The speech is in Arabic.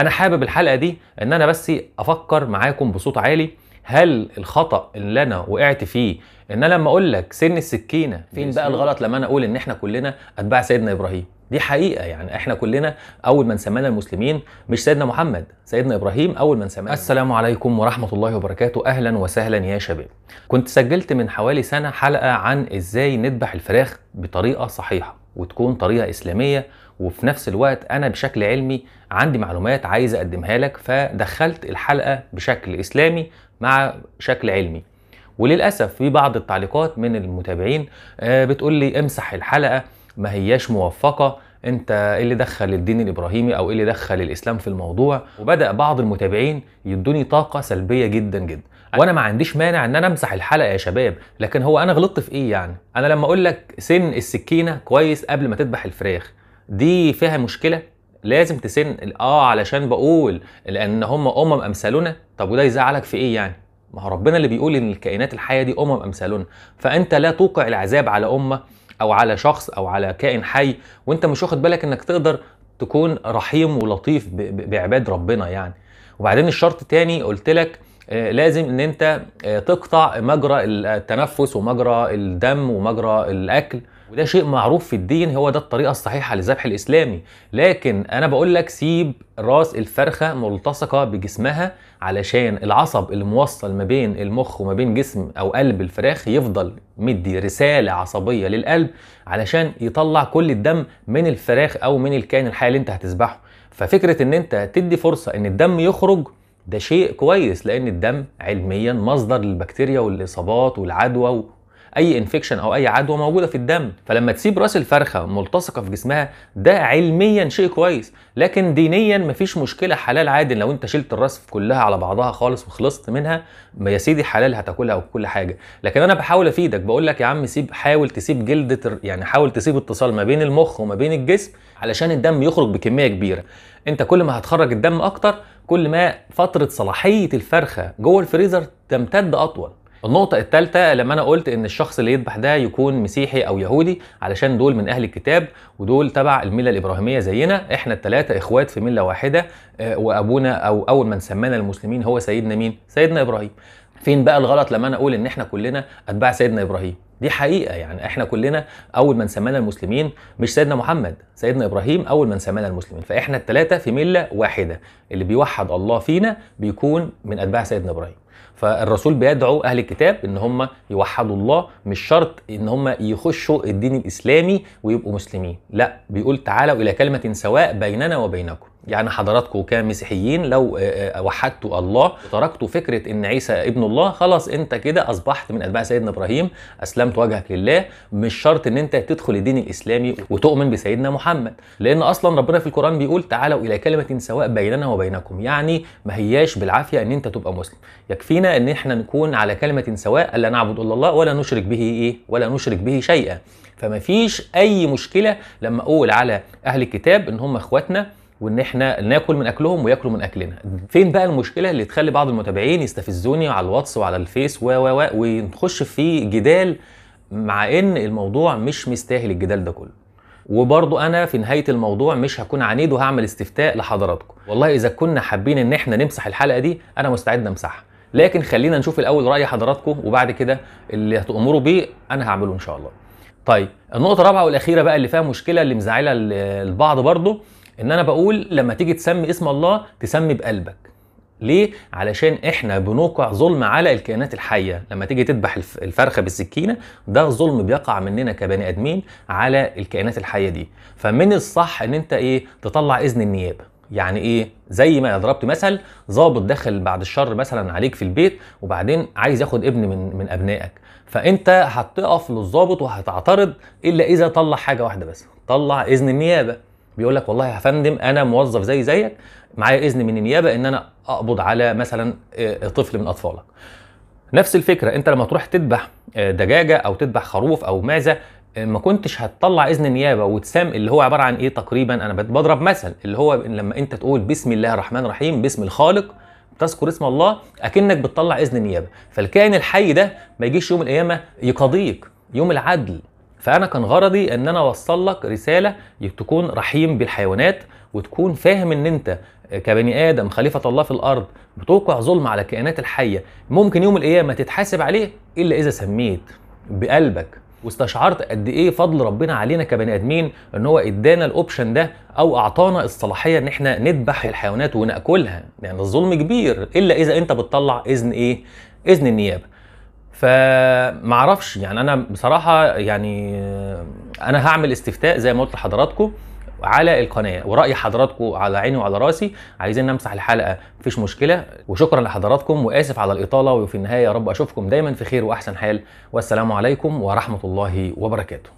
انا حابب الحلقه دي ان انا بس افكر معاكم بصوت عالي هل الخطا اللي انا وقعت فيه ان انا لما اقول لك سن السكينه فين بقى الغلط لما انا اقول ان احنا كلنا اتباع سيدنا ابراهيم دي حقيقه يعني احنا كلنا اول من سمانا المسلمين مش سيدنا محمد سيدنا ابراهيم اول من سمانا السلام عليكم ورحمه الله وبركاته اهلا وسهلا يا شباب كنت سجلت من حوالي سنه حلقه عن ازاي نذبح الفراخ بطريقه صحيحه وتكون طريقه اسلاميه وفي نفس الوقت انا بشكل علمي عندي معلومات عايز اقدمها لك فدخلت الحلقه بشكل اسلامي مع شكل علمي وللاسف في بعض التعليقات من المتابعين آه، بتقول لي امسح الحلقه ما هياش موفقه انت ايه اللي دخل الدين الابراهيمي او ايه اللي دخل الاسلام في الموضوع وبدا بعض المتابعين يدوني طاقه سلبيه جدا جدا وانا ما عنديش مانع ان انا امسح الحلقه يا شباب لكن هو انا غلطت في ايه يعني انا لما اقول لك سن السكينه كويس قبل ما تذبح الفراخ دي فيها مشكله لازم تسن اه علشان بقول لان هم امم امثالنا طب وده يزعلك في ايه يعني ما هو ربنا اللي بيقول ان الكائنات الحيه دي امم امثالنا فانت لا توقع العذاب على امه او على شخص او على كائن حي وانت مش واخد بالك انك تقدر تكون رحيم ولطيف بعباد ربنا يعني وبعدين الشرط تاني قلت لك آه، لازم ان انت آه، تقطع مجرى التنفس ومجرى الدم ومجرى الاكل وده شيء معروف في الدين هو ده الطريقه الصحيحه للذبح الاسلامي لكن انا بقول لك سيب راس الفرخه ملتصقه بجسمها علشان العصب اللي موصل ما بين المخ وما بين جسم او قلب الفراخ يفضل مدي رساله عصبيه للقلب علشان يطلع كل الدم من الفراخ او من الكائن الحي اللي انت هتذبحه ففكره ان انت تدي فرصه ان الدم يخرج ده شيء كويس لان الدم علميا مصدر للبكتيريا والاصابات والعدوى اي انفكشن او اي عدوى موجوده في الدم فلما تسيب راس الفرخه ملتصقه في جسمها ده علميا شيء كويس لكن دينيا مفيش مشكله حلال عادي لو انت شلت الراس كلها على بعضها خالص وخلصت منها يا سيدي حلال هتاكلها وكل حاجه لكن انا بحاول افيدك بقول لك يا عم سيب حاول تسيب جلده يعني حاول تسيب اتصال ما بين المخ وما بين الجسم علشان الدم يخرج بكميه كبيره انت كل ما هتخرج الدم اكتر كل ما فتره صلاحيه الفرخه جوه الفريزر تمتد اطول النقطة الثالثة لما أنا قلت إن الشخص اللي يذبح ده يكون مسيحي أو يهودي علشان دول من أهل الكتاب ودول تبع الملة الإبراهيمية زينا إحنا الثلاثة إخوات في ملة واحدة آه، وأبونا أو أول من سمانا المسلمين هو سيدنا مين؟ سيدنا إبراهيم فين بقى الغلط لما انا اقول ان احنا كلنا اتباع سيدنا ابراهيم دي حقيقه يعني احنا كلنا اول من سمانا المسلمين مش سيدنا محمد سيدنا ابراهيم اول من سمانا المسلمين فاحنا الثلاثه في مله واحده اللي بيوحد الله فينا بيكون من اتباع سيدنا ابراهيم فالرسول بيدعو اهل الكتاب ان هم يوحدوا الله مش شرط ان هم يخشوا الدين الاسلامي ويبقوا مسلمين لا بيقول تعالوا الى كلمه سواء بيننا وبينكم يعني حضراتكم كمسيحيين لو آه، آه، وحدتوا الله وتركتوا فكره ان عيسى ابن الله خلاص انت كده اصبحت من اتباع سيدنا ابراهيم اسلمت وجهك لله مش شرط ان انت تدخل الدين الاسلامي وتؤمن بسيدنا محمد لان اصلا ربنا في القران بيقول تعالوا الى كلمه سواء بيننا وبينكم يعني ما هياش بالعافيه ان انت تبقى مسلم يكفينا ان احنا نكون على كلمه سواء الا نعبد الا الله ولا نشرك به ايه ولا نشرك به شيئا فما فيش اي مشكله لما اقول على اهل الكتاب ان هم اخواتنا وان احنا ناكل من اكلهم وياكلوا من اكلنا فين بقى المشكله اللي تخلي بعض المتابعين يستفزوني على الواتس وعلى الفيس و و و ونخش في جدال مع ان الموضوع مش مستاهل الجدال ده كله وبرضو انا في نهايه الموضوع مش هكون عنيد وهعمل استفتاء لحضراتكم والله اذا كنا حابين ان احنا نمسح الحلقه دي انا مستعد امسحها لكن خلينا نشوف الاول راي حضراتكم وبعد كده اللي هتامروا بيه انا هعمله ان شاء الله طيب النقطه الرابعه والاخيره بقى اللي فيها مشكله اللي مزعله البعض برضو ان انا بقول لما تيجي تسمي اسم الله تسمي بقلبك ليه علشان احنا بنوقع ظلم على الكائنات الحيه لما تيجي تذبح الفرخه بالسكينه ده ظلم بيقع مننا كبني ادمين على الكائنات الحيه دي فمن الصح ان انت ايه تطلع اذن النيابه يعني ايه زي ما ضربت مثل ظابط دخل بعد الشر مثلا عليك في البيت وبعدين عايز ياخد ابن من من ابنائك فانت هتقف للظابط وهتعترض الا اذا طلع حاجه واحده بس طلع اذن النيابه بيقول لك والله يا فندم انا موظف زي زيك معايا اذن من النيابه ان انا اقبض على مثلا آه، طفل من اطفالك نفس الفكره انت لما تروح تذبح آه، دجاجه او تذبح خروف او معزه ما كنتش هتطلع اذن نيابه وتسام اللي هو عباره عن ايه تقريبا انا بضرب مثل اللي هو لما انت تقول بسم الله الرحمن الرحيم باسم الخالق تذكر اسم الله اكنك بتطلع اذن نيابه فالكائن الحي ده ما يجيش يوم القيامه يقاضيك يوم العدل فانا كان غرضي ان انا اوصل لك رساله تكون رحيم بالحيوانات وتكون فاهم ان انت كبني ادم خليفه الله في الارض بتوقع ظلم على الكائنات الحيه ممكن يوم القيامه تتحاسب عليه الا اذا سميت بقلبك واستشعرت قد ايه فضل ربنا علينا كبني ادمين ان هو ادانا الاوبشن ده او اعطانا الصلاحيه ان احنا نذبح الحيوانات وناكلها يعني الظلم كبير الا اذا انت بتطلع اذن ايه اذن النيابه فمعرفش يعني انا بصراحه يعني انا هعمل استفتاء زي ما قلت لحضراتكم على القناه وراي حضراتكم على عيني وعلى راسي عايزين نمسح الحلقه مفيش مشكله وشكرا لحضراتكم واسف على الاطاله وفي النهايه يا رب اشوفكم دايما في خير واحسن حال والسلام عليكم ورحمه الله وبركاته